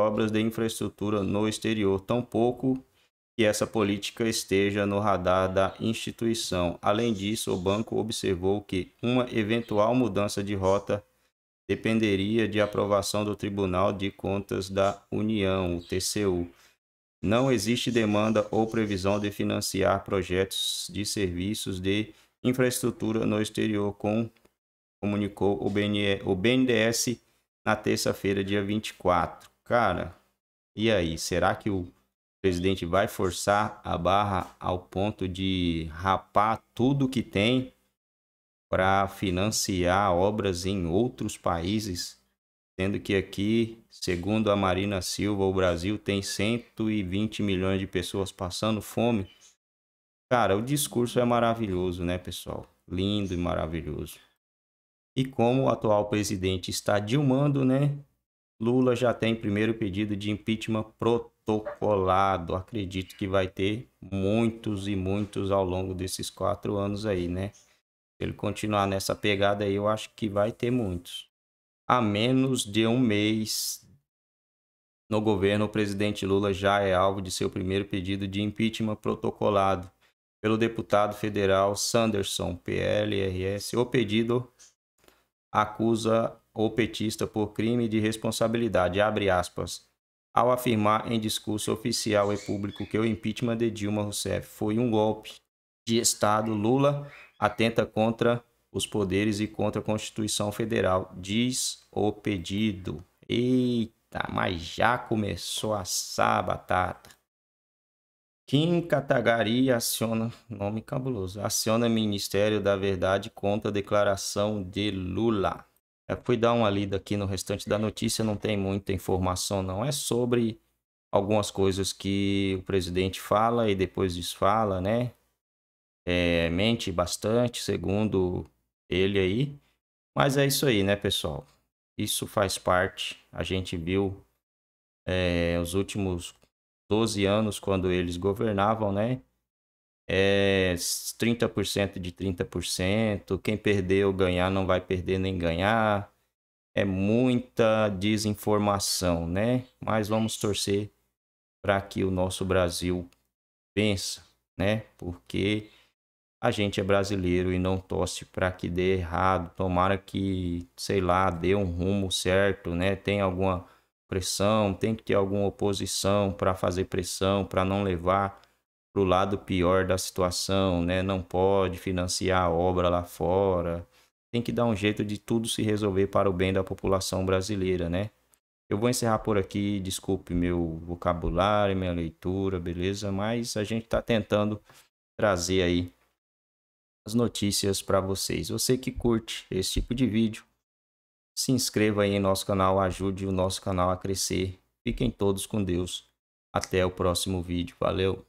obras de infraestrutura no exterior, tampouco que essa política esteja no radar da instituição. Além disso, o banco observou que uma eventual mudança de rota dependeria de aprovação do Tribunal de Contas da União, o TCU. Não existe demanda ou previsão de financiar projetos de serviços de infraestrutura no exterior, com, comunicou o, BNE, o BNDES na terça-feira, dia 24. Cara, e aí? Será que o presidente vai forçar a barra ao ponto de rapar tudo que tem para financiar obras em outros países? Sendo que aqui, segundo a Marina Silva, o Brasil tem 120 milhões de pessoas passando fome. Cara, o discurso é maravilhoso, né, pessoal? Lindo e maravilhoso. E como o atual presidente está dilmando, né? Lula já tem primeiro pedido de impeachment protocolado. Acredito que vai ter muitos e muitos ao longo desses quatro anos aí, né? Se ele continuar nessa pegada aí, eu acho que vai ter muitos. A menos de um mês no governo, o presidente Lula já é alvo de seu primeiro pedido de impeachment protocolado pelo deputado federal Sanderson, PLRS. O pedido acusa ou petista por crime de responsabilidade, abre aspas, ao afirmar em discurso oficial e público que o impeachment de Dilma Rousseff foi um golpe de Estado, Lula atenta contra os poderes e contra a Constituição Federal, diz o pedido. Eita, mas já começou a assar a batata. Kim Katagari aciona, nome cabuloso, aciona Ministério da Verdade contra a declaração de Lula. É, fui dar uma lida aqui no restante da notícia, não tem muita informação, não. É sobre algumas coisas que o presidente fala e depois desfala, né? É, mente bastante, segundo ele aí. Mas é isso aí, né, pessoal? Isso faz parte. A gente viu é, os últimos 12 anos quando eles governavam, né? é 30% de 30%, quem perdeu ganhar não vai perder nem ganhar. É muita desinformação, né? Mas vamos torcer para que o nosso Brasil pensa, né? Porque a gente é brasileiro e não torce para que dê errado. Tomara que, sei lá, dê um rumo certo, né? Tem alguma pressão, tem que ter alguma oposição para fazer pressão, para não levar para o lado pior da situação, né? Não pode financiar a obra lá fora. Tem que dar um jeito de tudo se resolver para o bem da população brasileira, né? Eu vou encerrar por aqui, desculpe meu vocabulário, minha leitura, beleza? Mas a gente está tentando trazer aí as notícias para vocês. Você que curte esse tipo de vídeo, se inscreva aí em nosso canal, ajude o nosso canal a crescer. Fiquem todos com Deus. Até o próximo vídeo. Valeu!